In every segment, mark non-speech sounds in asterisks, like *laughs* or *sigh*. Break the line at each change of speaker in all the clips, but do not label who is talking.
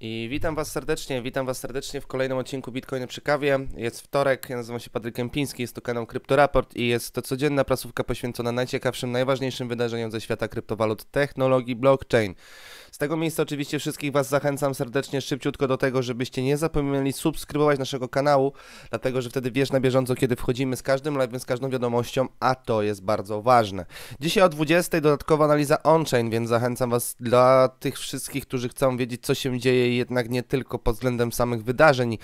I witam Was serdecznie, witam Was serdecznie w kolejnym odcinku Bitcoin przy kawie. Jest wtorek, ja nazywam się Patryk Kępiński, jest to kanał Kryptoraport i jest to codzienna prasówka poświęcona najciekawszym, najważniejszym wydarzeniom ze świata kryptowalut, technologii, blockchain. Z tego miejsca oczywiście wszystkich Was zachęcam serdecznie, szybciutko do tego, żebyście nie zapomnieli subskrybować naszego kanału, dlatego że wtedy wiesz na bieżąco, kiedy wchodzimy z każdym live'em, z każdą wiadomością, a to jest bardzo ważne. Dzisiaj o 20 dodatkowa analiza on-chain, więc zachęcam Was dla tych wszystkich, którzy chcą wiedzieć, co się dzieje jednak nie tylko pod względem samych wydarzeń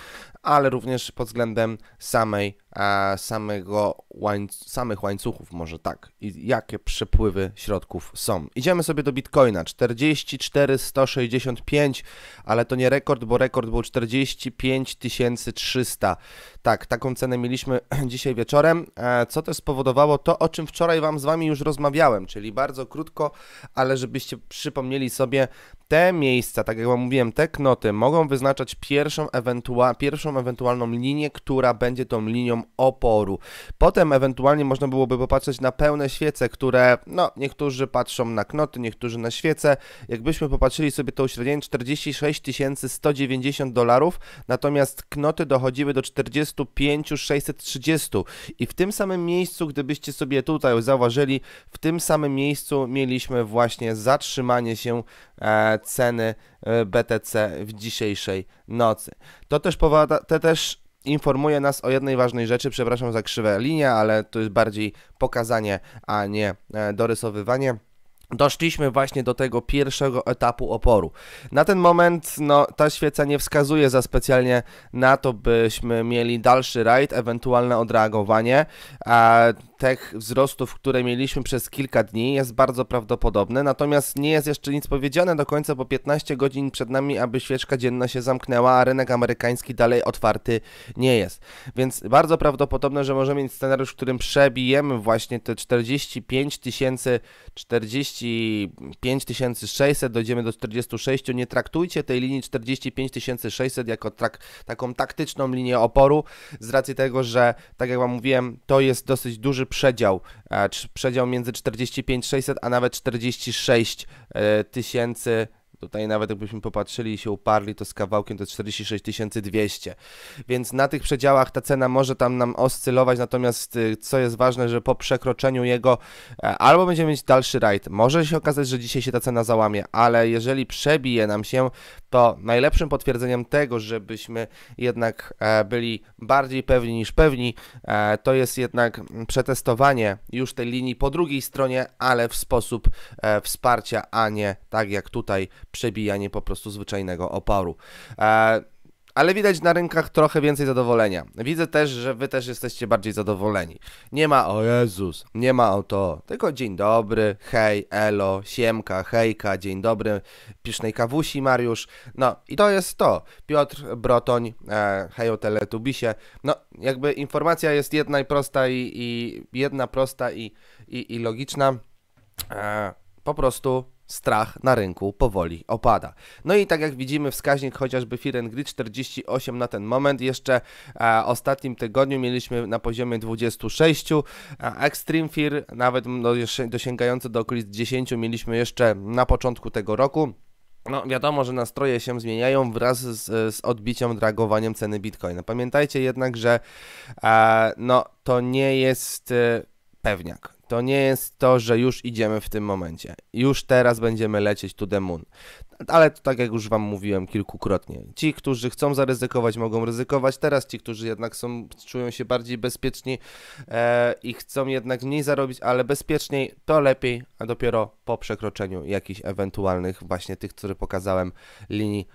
ale również pod względem samej, e, samego łańc samych łańcuchów, może tak, i jakie przepływy środków są. Idziemy sobie do Bitcoina, 44165, ale to nie rekord, bo rekord był 45300. Tak, taką cenę mieliśmy *clears throat* dzisiaj wieczorem, e, co też spowodowało to, o czym wczoraj Wam z Wami już rozmawiałem, czyli bardzo krótko, ale żebyście przypomnieli sobie te miejsca, tak jak Wam mówiłem, te knoty mogą wyznaczać pierwszą, ewentualną pierwszą ewentualną linię, która będzie tą linią oporu. Potem ewentualnie można byłoby popatrzeć na pełne świece, które, no, niektórzy patrzą na knoty, niektórzy na świece. Jakbyśmy popatrzyli sobie to uśrednienie 46 190 dolarów, natomiast knoty dochodziły do 45 630 i w tym samym miejscu, gdybyście sobie tutaj zauważyli, w tym samym miejscu mieliśmy właśnie zatrzymanie się E, ceny e, BTC w dzisiejszej nocy. To też, powoda, to też informuje nas o jednej ważnej rzeczy, przepraszam za krzywe linie, ale to jest bardziej pokazanie, a nie e, dorysowywanie. Doszliśmy właśnie do tego pierwszego etapu oporu. Na ten moment no, ta świeca nie wskazuje za specjalnie na to, byśmy mieli dalszy rajd, ewentualne odreagowanie. A tych wzrostów, które mieliśmy przez kilka dni jest bardzo prawdopodobne, natomiast nie jest jeszcze nic powiedziane do końca, bo 15 godzin przed nami, aby świeczka dzienna się zamknęła, a rynek amerykański dalej otwarty nie jest. Więc bardzo prawdopodobne, że możemy mieć scenariusz, w którym przebijemy właśnie te 45 tysięcy 40 45 600, dojdziemy do 46. Nie traktujcie tej linii 45 600 jako trak, taką taktyczną linię oporu, z racji tego, że, tak jak Wam mówiłem, to jest dosyć duży przedział, e, przedział między 45 600 a nawet 46 e, tysięcy Tutaj nawet jakbyśmy popatrzyli i się uparli, to z kawałkiem to 46 200. Więc na tych przedziałach ta cena może tam nam oscylować, natomiast y, co jest ważne, że po przekroczeniu jego e, albo będziemy mieć dalszy rajd. Może się okazać, że dzisiaj się ta cena załamie, ale jeżeli przebije nam się, to najlepszym potwierdzeniem tego, żebyśmy jednak e, byli bardziej pewni niż pewni, e, to jest jednak przetestowanie już tej linii po drugiej stronie, ale w sposób wsparcia, a nie tak jak tutaj przebijanie po prostu zwyczajnego oporu. E, ale widać na rynkach trochę więcej zadowolenia. Widzę też, że wy też jesteście bardziej zadowoleni. Nie ma o Jezus, nie ma o to, tylko dzień dobry, hej, elo, siemka, hejka, dzień dobry, pisznej kawusi Mariusz. No i to jest to. Piotr Brotoń, e, hej o teletubisie. No jakby informacja jest jedna i prosta i, i jedna prosta i, i, i logiczna. E, po prostu strach na rynku powoli opada. No i tak jak widzimy wskaźnik chociażby Fear Greed 48 na ten moment, jeszcze e, ostatnim tygodniu mieliśmy na poziomie 26, e, Extreme Fear nawet no, dosięgający do okolic 10 mieliśmy jeszcze na początku tego roku. No, wiadomo, że nastroje się zmieniają wraz z, z odbiciem, dragowaniem ceny Bitcoina. Pamiętajcie jednak, że e, no, to nie jest e, pewniak. To nie jest to, że już idziemy w tym momencie. Już teraz będziemy lecieć to the moon. Ale to tak jak już wam mówiłem kilkukrotnie. Ci, którzy chcą zaryzykować, mogą ryzykować teraz. Ci, którzy jednak są, czują się bardziej bezpieczni e, i chcą jednak mniej zarobić, ale bezpieczniej, to lepiej, a dopiero po przekroczeniu jakichś ewentualnych właśnie tych, które pokazałem linii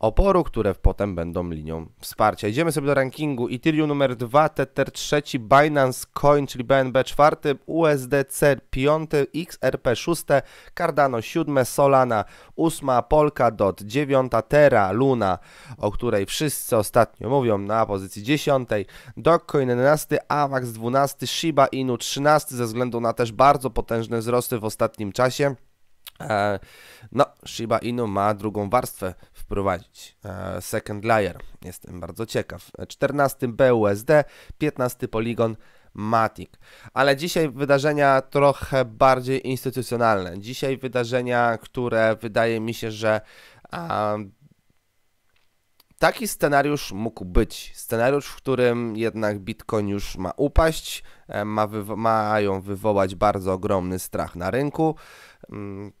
oporu, które potem będą linią wsparcia. Idziemy sobie do rankingu. Ethereum numer 2, Tether 3, Binance Coin, czyli BNB 4, USDC 5, XRP 6, Cardano 7, Solana 8, Polkadot 9, Terra, Luna, o której wszyscy ostatnio mówią na pozycji 10, Dogecoin 11, AVAX 12, Shiba Inu 13 ze względu na też bardzo potężne wzrosty w ostatnim czasie. E, no, Shiba Inu ma drugą warstwę wprowadzić. E, second layer. Jestem bardzo ciekaw. 14 BUSD, 15 Polygon Matic. Ale dzisiaj wydarzenia trochę bardziej instytucjonalne. Dzisiaj wydarzenia, które wydaje mi się, że taki scenariusz mógł być. Scenariusz, w którym jednak Bitcoin już ma upaść, e, ma wywo mają wywołać bardzo ogromny strach na rynku. Mm,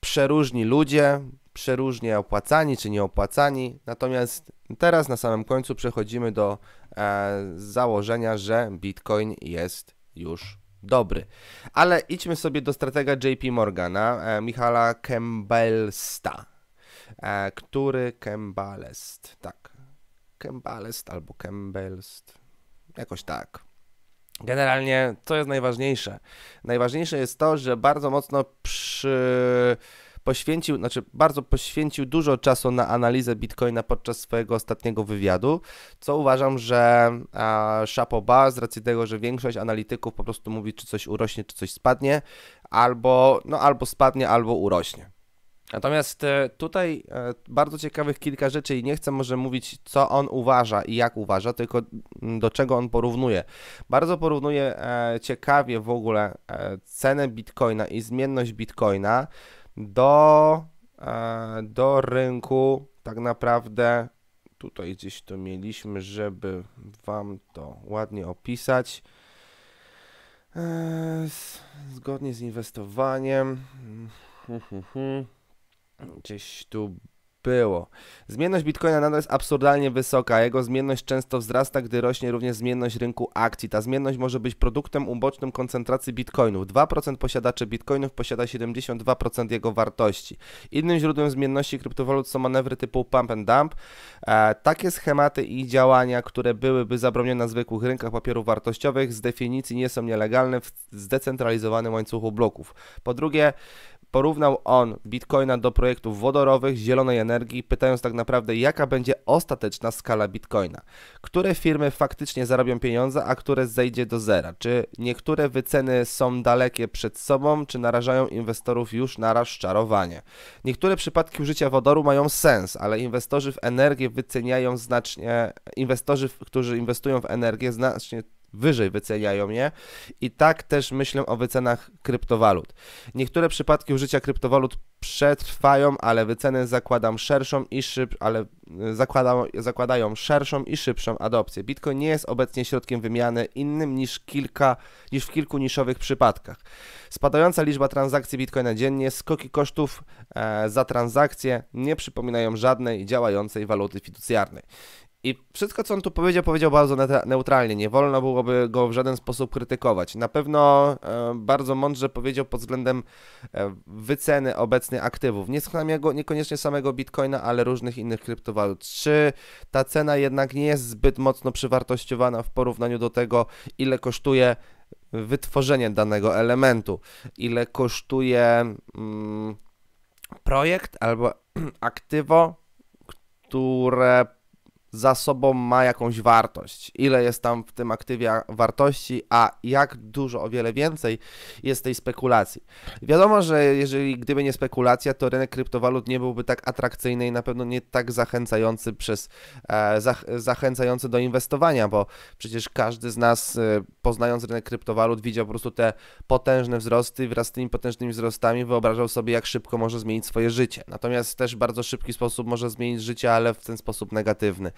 przeróżni ludzie, przeróżnie opłacani czy nieopłacani. Natomiast teraz na samym końcu przechodzimy do e, założenia, że Bitcoin jest już dobry. Ale idźmy sobie do stratega JP Morgana, e, Michala Kembelsta, e, który Kembalest, tak, Kembalest albo Kembelst, jakoś tak. Generalnie, co jest najważniejsze? Najważniejsze jest to, że bardzo mocno przy... poświęcił, znaczy bardzo poświęcił dużo czasu na analizę Bitcoina podczas swojego ostatniego wywiadu, co uważam, że e, szapoba z racji tego, że większość analityków po prostu mówi, czy coś urośnie, czy coś spadnie, albo, no, albo spadnie, albo urośnie. Natomiast e, tutaj e, bardzo ciekawych kilka rzeczy i nie chcę może mówić, co on uważa i jak uważa, tylko mm, do czego on porównuje. Bardzo porównuje e, ciekawie w ogóle cenę bitcoina i zmienność bitcoina do, do rynku tak naprawdę. Tutaj gdzieś to mieliśmy, żeby Wam to ładnie opisać. Zgodnie z inwestowaniem. Mm, Gdzieś tu było. Zmienność bitcoina nadal jest absurdalnie wysoka. Jego zmienność często wzrasta, gdy rośnie również zmienność rynku akcji. Ta zmienność może być produktem ubocznym koncentracji bitcoinów. 2% posiadaczy bitcoinów posiada 72% jego wartości. Innym źródłem zmienności kryptowalut są manewry typu pump and dump. E, takie schematy i działania, które byłyby zabronione na zwykłych rynkach papierów wartościowych, z definicji nie są nielegalne w zdecentralizowanym łańcuchu bloków. Po drugie, Porównał on bitcoina do projektów wodorowych, zielonej energii, pytając tak naprawdę, jaka będzie ostateczna skala bitcoina. Które firmy faktycznie zarobią pieniądze, a które zejdzie do zera? Czy niektóre wyceny są dalekie przed sobą, czy narażają inwestorów już na rozczarowanie? Niektóre przypadki użycia wodoru mają sens, ale inwestorzy w energię wyceniają znacznie, inwestorzy, którzy inwestują w energię, znacznie wyżej wyceniają je i tak też myślę o wycenach kryptowalut. Niektóre przypadki użycia kryptowalut przetrwają, ale wyceny zakładam szerszą i szyb, ale y, zakłada, zakładają szerszą i szybszą adopcję. Bitcoin nie jest obecnie środkiem wymiany innym niż, kilka, niż w kilku niszowych przypadkach. Spadająca liczba transakcji Bitcoina dziennie, skoki kosztów e, za transakcje nie przypominają żadnej działającej waluty fiducjarnej. I wszystko, co on tu powiedział, powiedział bardzo neutralnie. Nie wolno byłoby go w żaden sposób krytykować. Na pewno e, bardzo mądrze powiedział pod względem e, wyceny obecnych aktywów. Nie samego, niekoniecznie samego bitcoina, ale różnych innych kryptowalut. Czy ta cena jednak nie jest zbyt mocno przywartościowana w porównaniu do tego, ile kosztuje wytworzenie danego elementu, ile kosztuje mm, projekt albo *clears throat* aktywo, które za sobą ma jakąś wartość. Ile jest tam w tym aktywie wartości, a jak dużo, o wiele więcej jest tej spekulacji. Wiadomo, że jeżeli gdyby nie spekulacja, to rynek kryptowalut nie byłby tak atrakcyjny i na pewno nie tak zachęcający przez e, zach, zachęcający do inwestowania, bo przecież każdy z nas e, poznając rynek kryptowalut widział po prostu te potężne wzrosty, wraz z tymi potężnymi wzrostami wyobrażał sobie jak szybko może zmienić swoje życie. Natomiast też bardzo szybki sposób może zmienić życie, ale w ten sposób negatywny.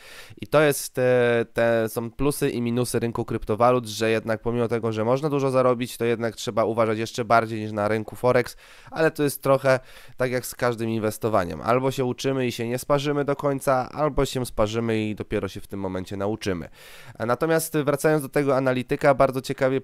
I to jest, te, te są plusy i minusy rynku kryptowalut, że jednak pomimo tego, że można dużo zarobić, to jednak trzeba uważać jeszcze bardziej niż na rynku Forex, ale to jest trochę tak jak z każdym inwestowaniem. Albo się uczymy i się nie sparzymy do końca, albo się sparzymy i dopiero się w tym momencie nauczymy. Natomiast wracając do tego analityka, bardzo ciekawie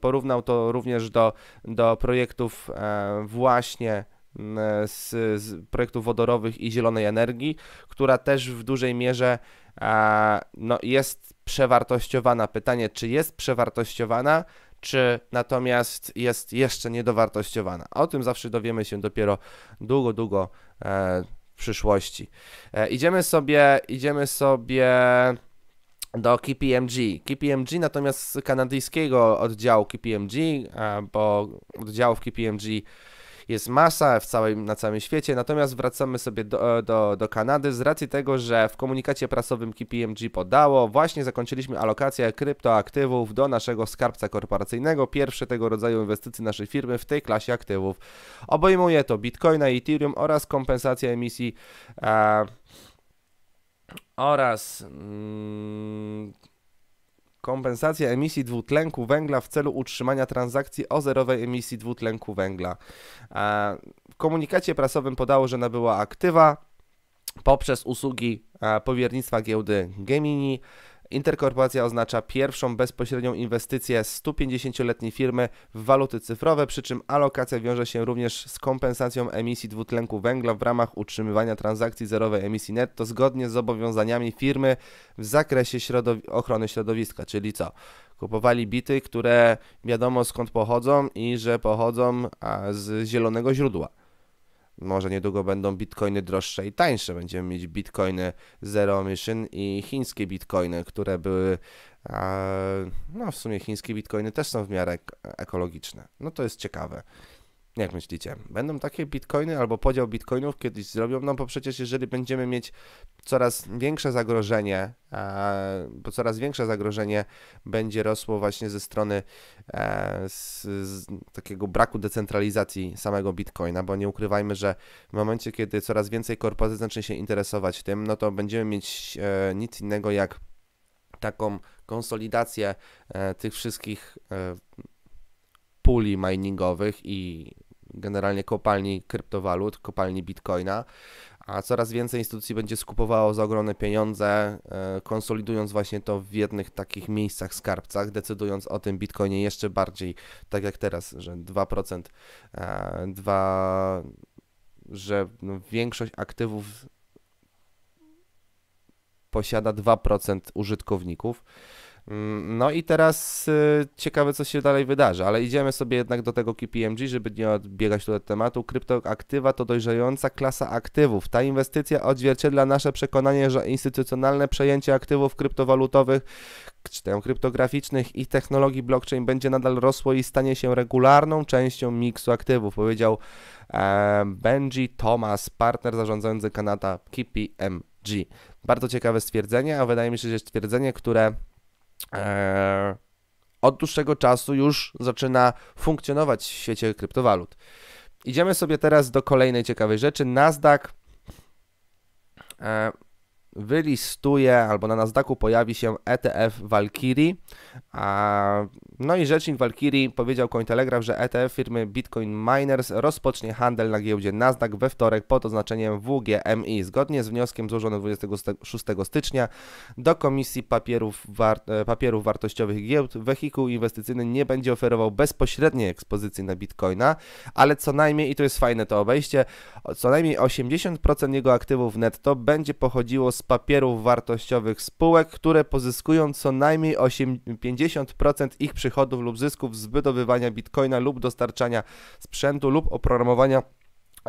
porównał to również do, do projektów e, właśnie Mm, z, z projektów wodorowych i zielonej energii, która też w dużej mierze a, no, jest przewartościowana. Pytanie, czy jest przewartościowana, czy natomiast jest jeszcze niedowartościowana. o tym zawsze dowiemy się dopiero długo, długo e, w przyszłości. E, idziemy sobie, idziemy sobie do KPMG. KPMG natomiast z kanadyjskiego oddziału KPMG, bo oddziałów KPMG jest masa w całym, na całym świecie, natomiast wracamy sobie do, e, do, do Kanady z racji tego, że w komunikacie prasowym KPMG podało, właśnie zakończyliśmy alokację kryptoaktywów do naszego skarbca korporacyjnego, pierwsze tego rodzaju inwestycji naszej firmy w tej klasie aktywów. Obejmuje to Bitcoina i Ethereum oraz kompensacja emisji e, oraz... Mm, kompensacja emisji dwutlenku węgla w celu utrzymania transakcji o zerowej emisji dwutlenku węgla. E, w komunikacie prasowym podało, że nabyła aktywa poprzez usługi e, powiernictwa giełdy Gemini Interkorporacja oznacza pierwszą bezpośrednią inwestycję 150-letniej firmy w waluty cyfrowe, przy czym alokacja wiąże się również z kompensacją emisji dwutlenku węgla w ramach utrzymywania transakcji zerowej emisji netto zgodnie z zobowiązaniami firmy w zakresie środow- ochrony środowiska, czyli co? Kupowali bity, które wiadomo skąd pochodzą i że pochodzą z zielonego źródła. Może niedługo będą bitcoiny droższe i tańsze. Będziemy mieć bitcoiny zero emission i chińskie bitcoiny, które były. No, w sumie chińskie bitcoiny też są w miarę ekologiczne. No to jest ciekawe. Jak myślicie? Będą takie bitcoiny albo podział bitcoinów kiedyś zrobią? No bo przecież jeżeli będziemy mieć coraz większe zagrożenie, bo coraz większe zagrożenie będzie rosło właśnie ze strony e, z, z takiego braku decentralizacji samego bitcoina, bo nie ukrywajmy, że w momencie, kiedy coraz więcej korporacji zacznie się interesować tym, no to będziemy mieć e, nic innego jak taką konsolidację e, tych wszystkich puli miningowych i generalnie kopalni kryptowalut, kopalni bitcoina, a coraz więcej instytucji będzie skupowało za ogromne pieniądze, e, konsolidując właśnie to w jednych takich miejscach, skarbcach, decydując o tym bitcoinie jeszcze bardziej, tak jak teraz, że 2%, 2 e, że no większość aktywów posiada 2% użytkowników. Mm, no i teraz y, ciekawe, co się dalej wydarzy, ale idziemy sobie jednak do tego KPMG, żeby nie odbiegać tu od tematu. Kryptoaktywa to dojrzająca klasa aktywów. Ta inwestycja odzwierciedla nasze przekonanie, że instytucjonalne przejęcie aktywów kryptowalutowych, czytam kryptograficznych i technologii blockchain będzie nadal rosło i stanie się regularną częścią miksu aktywów, powiedział e, Benji Thomas, partner zarządzający Kanada KPMG. Bardzo ciekawe stwierdzenie, a wydaje mi się, że stwierdzenie, które Eee, od dłuższego czasu już zaczyna funkcjonować w świecie kryptowalut. Idziemy sobie teraz do kolejnej ciekawej rzeczy. Nasdaq eee, wylistuje, albo na Nasdaqu pojawi się ETF Valkyrie, a no i rzecznik Valkyrie powiedział Cointelegraph, że ETF firmy Bitcoin Miners rozpocznie handel na giełdzie Nasdaq we wtorek pod oznaczeniem WGMI. Zgodnie z wnioskiem złożonym 26 stycznia do Komisji Papierów, War e, Papierów Wartościowych Giełd wehikuł inwestycyjny nie będzie oferował bezpośredniej ekspozycji na Bitcoina, ale co najmniej, i to jest fajne to obejście, co najmniej 80% jego aktywów netto będzie pochodziło z papierów wartościowych spółek, które pozyskują co najmniej 50% ich przychodów lub zysków z wydobywania bitcoina lub dostarczania sprzętu lub oprogramowania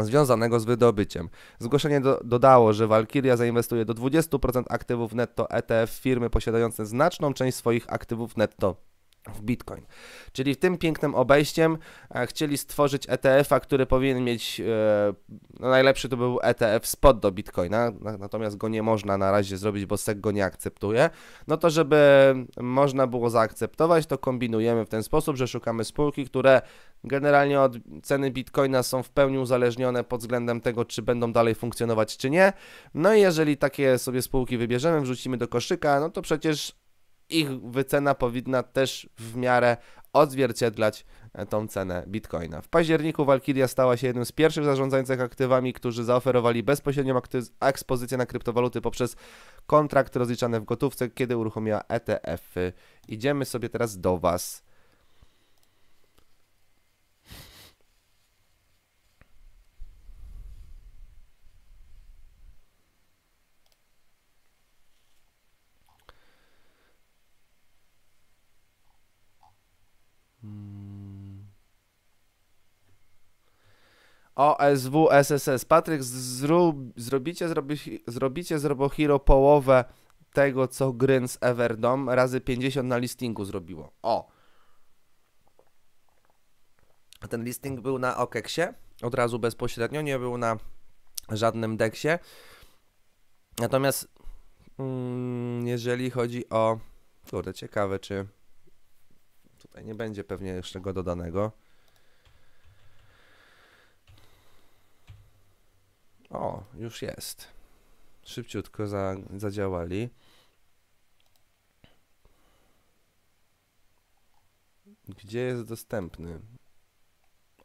związanego z wydobyciem. Zgłoszenie do, dodało, że Valkyria zainwestuje do 20% aktywów netto ETF firmy posiadające znaczną część swoich aktywów netto w Bitcoin. Czyli tym pięknym obejściem e, chcieli stworzyć ETF-a, który powinien mieć, e, no najlepszy to był ETF spod do Bitcoina, natomiast go nie można na razie zrobić, bo SEC go nie akceptuje. No to żeby można było zaakceptować, to kombinujemy w ten sposób, że szukamy spółki, które generalnie od ceny Bitcoina są w pełni uzależnione pod względem tego, czy będą dalej funkcjonować, czy nie. No i jeżeli takie sobie spółki wybierzemy, wrzucimy do koszyka, no to przecież ich wycena powinna też w miarę odzwierciedlać e, tą cenę bitcoina. W październiku Valkyria stała się jednym z pierwszych zarządzających aktywami, którzy zaoferowali bezpośrednią ekspozycję na kryptowaluty poprzez kontrakty rozliczane w gotówce, kiedy uruchomiła ETF-y. Idziemy sobie teraz do Was OSW SSS. Patryk, zrobicie, zrobi, zrobicie z RoboHero połowę tego, co Gryn z Everdom razy 50 na listingu zrobiło. O! Ten listing był na okeksie od razu bezpośrednio, nie był na żadnym deksie. Natomiast mm, jeżeli chodzi o... Kurde, ciekawe, czy... Tutaj nie będzie pewnie jeszcze go dodanego. O, już jest. Szybciutko za, zadziałali. Gdzie jest dostępny?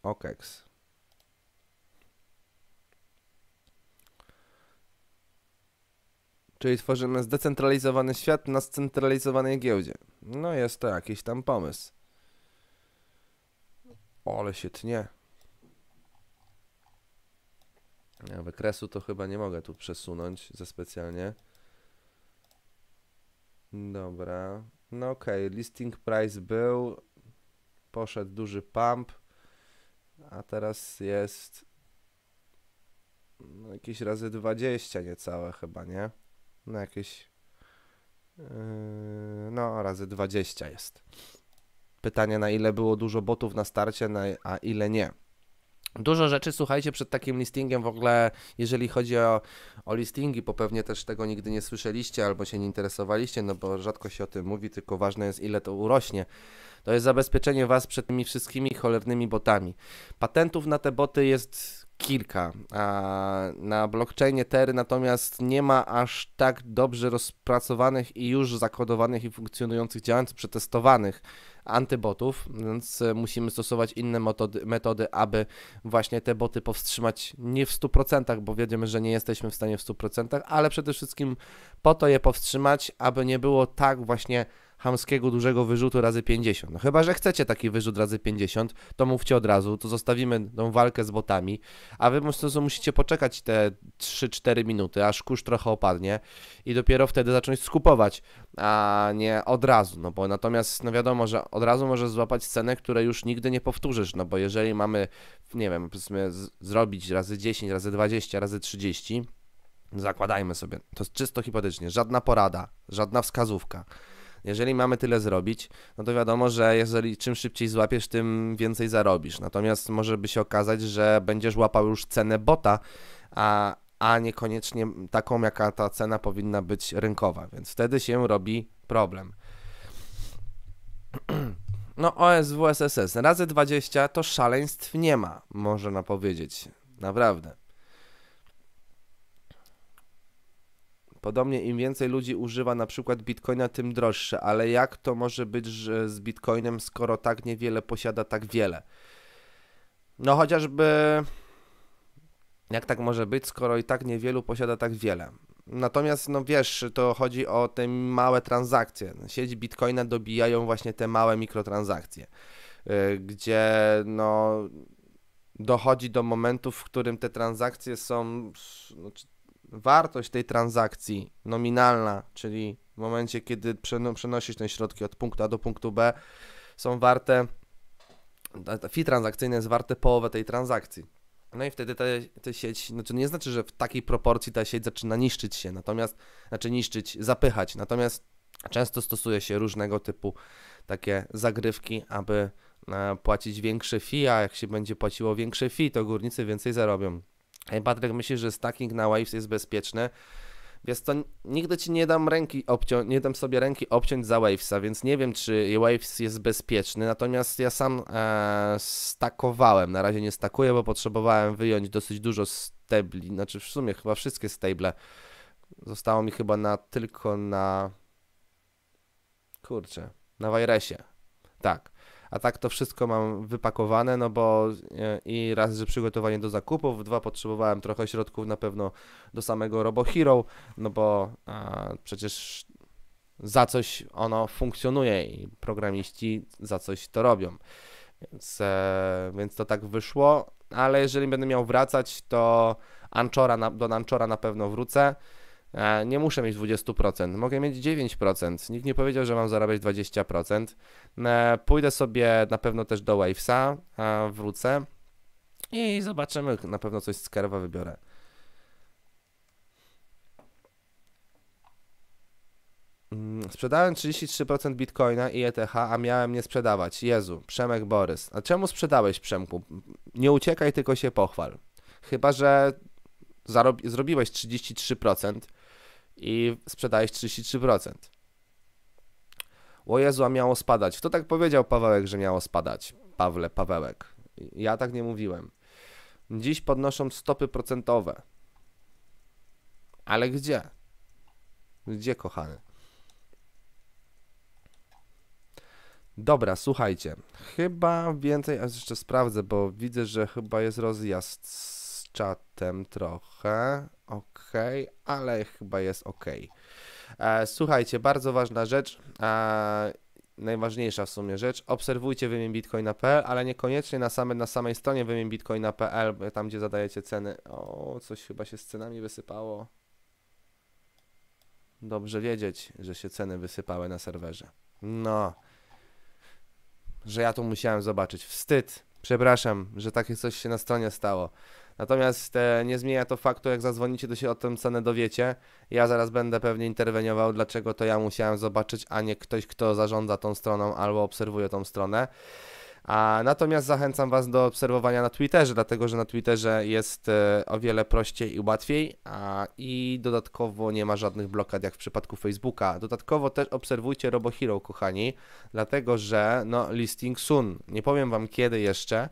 OKEX. Czyli tworzymy zdecentralizowany świat na scentralizowanej giełdzie. No jest to jakiś tam pomysł. O, ale się tnie. Ja e, wykresu to chyba nie mogę tu przesunąć za specjalnie. Dobra. No OK. listing price był. Poszedł duży pump. A teraz jest no, jakieś razy 20 niecałe chyba, nie? No jakieś... Yy, no, razy 20 jest. Pytanie na ile było dużo botów na starcie, na, a ile nie. Dużo rzeczy, słuchajcie, przed takim listingiem w ogóle, jeżeli chodzi o, o listingi, bo pewnie też tego nigdy nie słyszeliście albo się nie interesowaliście, no bo rzadko się o tym mówi, tylko ważne jest ile to urośnie. To jest zabezpieczenie Was przed tymi wszystkimi cholernymi botami. Patentów na te boty jest kilka. A na blockchainie Terry natomiast nie ma aż tak dobrze rozpracowanych i już zakodowanych i funkcjonujących działań przetestowanych antybotów, więc e, musimy stosować inne metody, metody, aby właśnie te boty powstrzymać nie w 100%, bo wiemy, że nie jesteśmy w stanie w 100%, ale przede wszystkim po to je powstrzymać, aby nie było tak właśnie hamskiego dużego wyrzutu razy 50. No chyba, że chcecie taki wyrzut razy 50, to mówcie od razu, to zostawimy tą walkę z botami, a wy musicie poczekać te 3-4 minuty, aż kurz trochę opadnie i dopiero wtedy zacząć skupować, a nie od razu, no bo natomiast, no wiadomo, że od razu możesz złapać scenę, które już nigdy nie powtórzysz, no bo jeżeli mamy, nie wiem, powiedzmy zrobić razy 10, razy 20, razy 30, zakładajmy sobie, to jest czysto hipotetycznie, żadna porada, żadna wskazówka, jeżeli mamy tyle zrobić, no to wiadomo, że jeżeli czym szybciej złapiesz, tym więcej zarobisz. Natomiast może by się okazać, że będziesz łapał już cenę bota, a, a niekoniecznie taką, jaka ta cena powinna być rynkowa, więc wtedy się robi problem. *clears throat* No OSW SSS razy 20 to szaleństw nie ma, można powiedzieć. Naprawdę. Podobnie im więcej ludzi używa na przykład bitcoina, tym droższe, ale jak to może być z bitcoinem, skoro tak niewiele posiada tak wiele? No chociażby jak tak może być, skoro i tak niewielu posiada tak wiele? Natomiast, no wiesz, to chodzi o te małe transakcje. Sieć Bitcoina dobijają właśnie te małe mikrotransakcje, y, gdzie no, dochodzi do momentu, w którym te transakcje są, no, wartość tej transakcji nominalna, czyli w momencie, kiedy przenosisz te środki od punktu A do punktu B, są warte, fee transakcyjne jest warte połowę tej transakcji. No i wtedy ta, sieć, znaczy nie znaczy, że w takiej proporcji ta sieć zaczyna niszczyć się, natomiast, znaczy niszczyć, zapychać, natomiast często stosuje się różnego typu takie zagrywki, aby e, płacić większe fee, a jak się będzie płaciło większe fee, to górnicy więcej zarobią. Patryk myśli, że stacking na Waves jest bezpieczne. Więc to nigdy ci nie dam ręki obciąć, nie dam sobie ręki obciąć za Wavesa, więc nie wiem, czy Waves jest bezpieczny. Natomiast ja sam e, stakowałem, na razie nie stakuję, bo potrzebowałem wyjąć dosyć dużo stebli, znaczy w sumie chyba wszystkie stable. Zostało mi chyba na tylko na kurczę, na Wajresie. Tak a tak to wszystko mam wypakowane, no bo e, i raz, że przygotowanie do zakupów, dwa, potrzebowałem trochę środków na pewno do samego Robo Hero, no bo a, przecież za coś ono funkcjonuje i programiści za coś to robią. Więc, e, więc to tak wyszło, ale jeżeli będę miał wracać, to Anchora na, do Anchora na pewno wrócę. E, nie muszę mieć 20%, mogę mieć 9%. Nikt nie powiedział, że mam zarabiać 20%. E, pójdę sobie na pewno też do Wavesa, e, wrócę i zobaczymy. Na pewno coś z Kerwa wybiorę. Mm, sprzedałem 33% bitcoina i ETH, a miałem nie sprzedawać. Jezu, Przemek Borys. A czemu sprzedałeś, Przemku? Nie uciekaj, tylko się pochwal. Chyba, że zrobiłeś 33%, i sprzedałeś 33%. O Jezu, a miało spadać. Kto tak powiedział, Pawełek, że miało spadać? Pawle, Pawełek. Ja tak nie mówiłem. Dziś podnoszą stopy procentowe. Ale gdzie? Gdzie, kochany? Dobra, słuchajcie. Chyba więcej, a jeszcze sprawdzę, bo widzę, że chyba jest rozjazd z czatem trochę ok, ale chyba jest ok. E, słuchajcie, bardzo ważna rzecz, e, najważniejsza w sumie rzecz, obserwujcie wymienbitcoina.pl, ale niekoniecznie na, same, na samej stronie wymienbitcoina.pl, tam gdzie zadajecie ceny. O, coś chyba się z cenami wysypało. Dobrze wiedzieć, że się ceny wysypały na serwerze. No, że ja to musiałem zobaczyć. Wstyd. Przepraszam, że takie coś się na stronie stało. Natomiast e, nie zmienia to faktu, jak zadzwonicie, to się o tym cenę dowiecie. Ja zaraz będę pewnie interweniował, dlaczego to ja musiałem zobaczyć, a nie ktoś, kto zarządza tą stroną albo obserwuje tą stronę. A natomiast zachęcam Was do obserwowania na Twitterze, dlatego że na Twitterze jest e, o wiele prościej i łatwiej, a, i dodatkowo nie ma żadnych blokad jak w przypadku Facebooka. Dodatkowo też obserwujcie RoboHero, kochani, dlatego że no, listing soon. Nie powiem Wam kiedy jeszcze,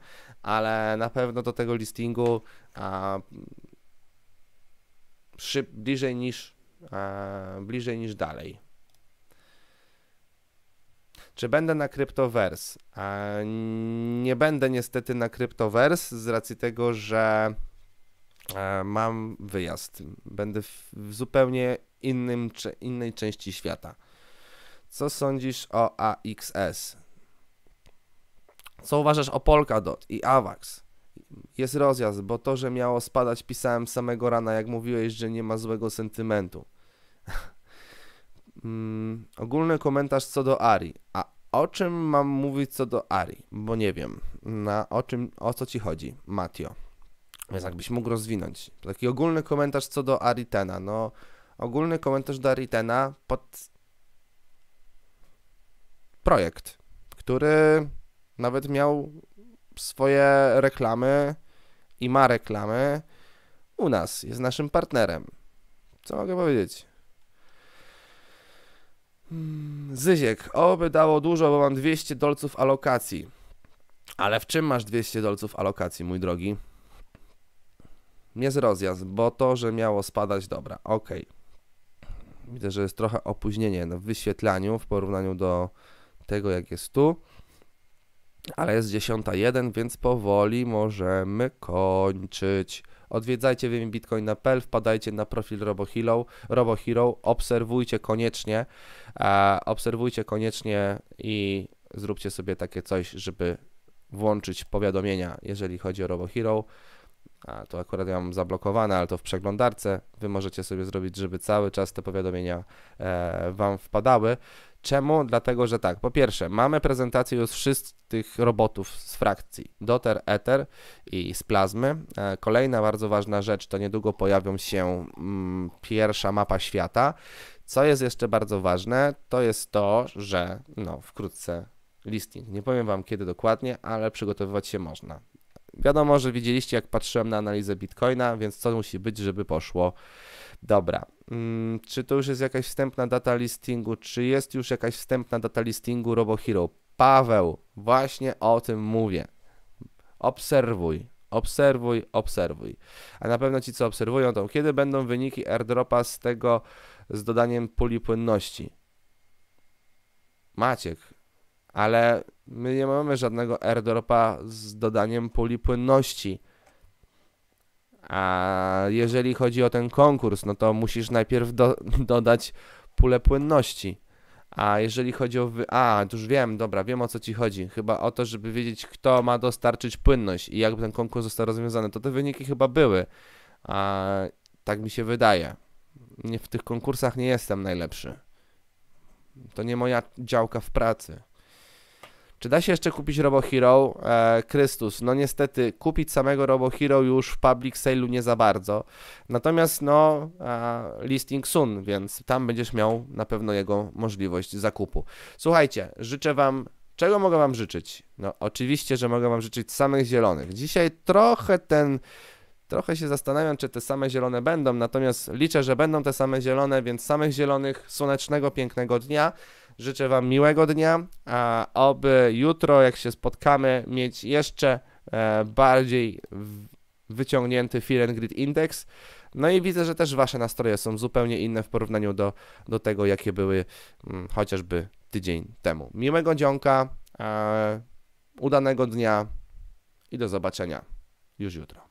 ale na pewno do tego listingu a, szyb, bliżej, niż, a, e, bliżej niż dalej. Czy będę na Kryptowers? E, nie będę niestety na Kryptowers z racji tego, że e, mam wyjazd. Będę w, w zupełnie innym, innej części świata. Co sądzisz o AXS? Co uważasz o Polkadot i Avax? Jest rozjazd, bo to, że miało spadać, pisałem samego rana, jak mówiłeś, że nie ma złego sentymentu. *laughs* mm, ogólny komentarz co do Ari. A o czym mam mówić co do Ari? Bo nie wiem. Na o czym, o co ci chodzi, Matio? Więc jakbyś mógł rozwinąć. Taki ogólny komentarz co do Aritena. No, ogólny komentarz do Aritena pod projekt, który nawet miał swoje reklamy i ma reklamy u nas, jest naszym partnerem. Co mogę powiedzieć? Hmm, Zyziek, oby dało dużo, bo mam 200 dolców alokacji. Ale w czym masz 200 dolców alokacji, mój drogi? Nie z rozjazd, bo to, że miało spadać, dobra, ok. Widzę, że jest trochę opóźnienie w wyświetlaniu w porównaniu do tego, jak jest tu ale jest 10.01, więc powoli możemy kończyć. Odwiedzajcie wybitcoin.pl, wpadajcie na profil RoboHero, RoboHero obserwujcie koniecznie, e, obserwujcie koniecznie i zróbcie sobie takie coś, żeby włączyć powiadomienia, jeżeli chodzi o RoboHero. A to akurat ja mam zablokowane, ale to w przeglądarce. Wy możecie sobie zrobić, żeby cały czas te powiadomienia e, Wam wpadały. Czemu? Dlatego, że tak, po pierwsze, mamy prezentację już wszystkich robotów z frakcji Doter, Ether i z plazmy. E, kolejna bardzo ważna rzecz to niedługo pojawią się mm, pierwsza mapa świata. Co jest jeszcze bardzo ważne, to jest to, że no, wkrótce listing. Nie powiem wam kiedy dokładnie, ale przygotowywać się można. Wiadomo, że widzieliście, jak patrzyłem na analizę Bitcoina, więc co musi być, żeby poszło Dobra. Hmm, czy to już jest jakaś wstępna data listingu? Czy jest już jakaś wstępna data listingu RoboHero? Paweł, właśnie o tym mówię. Obserwuj, obserwuj, obserwuj. A na pewno ci, co obserwują, to kiedy będą wyniki airdropa z tego, z dodaniem puli płynności? Maciek, ale my nie mamy żadnego airdropa z dodaniem puli płynności. A jeżeli chodzi o ten konkurs, no to musisz najpierw do, *laughs* dodać pulę płynności. A jeżeli chodzi o. Wy... A, już wiem, dobra, wiem o co ci chodzi. Chyba o to, żeby wiedzieć, kto ma dostarczyć płynność i jakby ten konkurs został rozwiązany. To te wyniki chyba były. A, tak mi się wydaje. Nie, w tych konkursach nie jestem najlepszy. To nie moja działka w pracy. Czy da się jeszcze kupić Robo Hero? E, no niestety kupić samego Robo Hero już w public sale'u nie za bardzo. Natomiast no e, listing soon, więc tam będziesz miał na pewno jego możliwość zakupu. Słuchajcie, życzę wam Czego mogę Wam życzyć? No, oczywiście, że mogę Wam życzyć samych zielonych. Dzisiaj trochę ten. Trochę się zastanawiam, czy te same zielone będą, natomiast liczę, że będą te same zielone, więc samych zielonych, słonecznego, pięknego dnia. Życzę Wam miłego dnia, a oby jutro, jak się spotkamy, mieć jeszcze e, bardziej wyciągnięty Fear Grid Index. No i widzę, że też Wasze nastroje są zupełnie inne w porównaniu do, do tego, jakie były mm, chociażby tydzień temu. Miłego dzionka, e, udanego dnia i do zobaczenia już jutro.